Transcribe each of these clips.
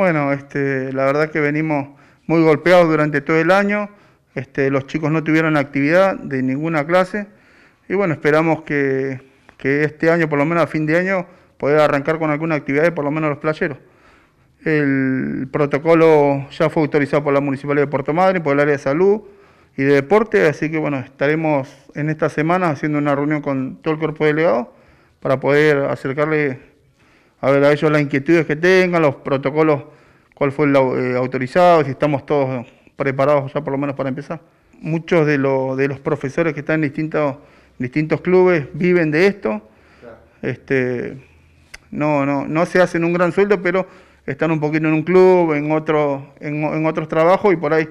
Bueno, este, la verdad que venimos muy golpeados durante todo el año. Este, los chicos no tuvieron actividad de ninguna clase. Y bueno, esperamos que, este año, por lo menos a fin de año, poder arrancar con alguna actividad y por lo menos los playeros. El protocolo ya fue autorizado por la Municipalidad de Puerto Madre, por el área de salud y de deporte, así que bueno, estaremos en esta semana haciendo una reunión con todo el cuerpo delegado para poder acercarle a ver a ellos las inquietudes que tengan, los protocolos, cuál fue el eh, autorizado, si estamos todos preparados ya por lo menos para empezar. Muchos de, de los profesores que están en distintos, clubes viven de esto. Este, no, no, no se hacen un gran sueldo, pero están un poquito en un club, en, otro, en, otros trabajos y por ahí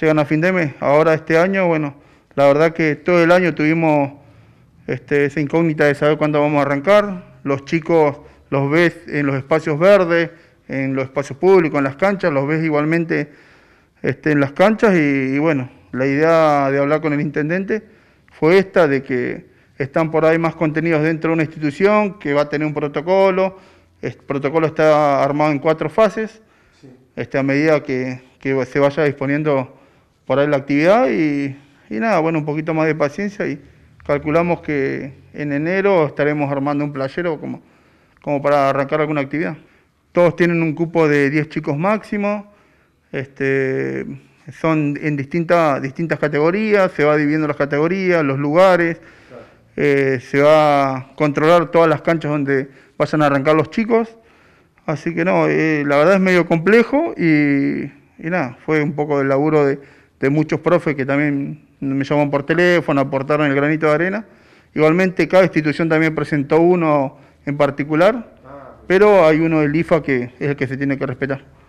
llegan a fin de mes. Ahora este año, bueno, la verdad que todo el año tuvimos este, esa incógnita de saber cuándo vamos a arrancar. Los chicos los ves en los espacios verdes, en los espacios públicos, en las canchas, los ves igualmente este, en las canchas y, bueno, la idea de hablar con el intendente fue esta, de que están por ahí más contenidos dentro de una institución que va a tener un protocolo, el protocolo está armado en cuatro fases, este, a medida que, se vaya disponiendo por ahí la actividad y, y nada, bueno, un poquito más de paciencia y calculamos que en enero estaremos armando un playero como como para arrancar alguna actividad. Todos tienen un cupo de 10 chicos máximo, este, son en distinta, distintas categorías, se va dividiendo las categorías, los lugares, eh, se va a controlar todas las canchas donde vayan a arrancar los chicos. Así que no, eh, la verdad es medio complejo y, nada, fue un poco el laburo de, muchos profes que también me llamaron por teléfono, aportaron el granito de arena. Igualmente cada institución también presentó uno en particular, ah. pero hay uno del IFA que es el que se tiene que respetar.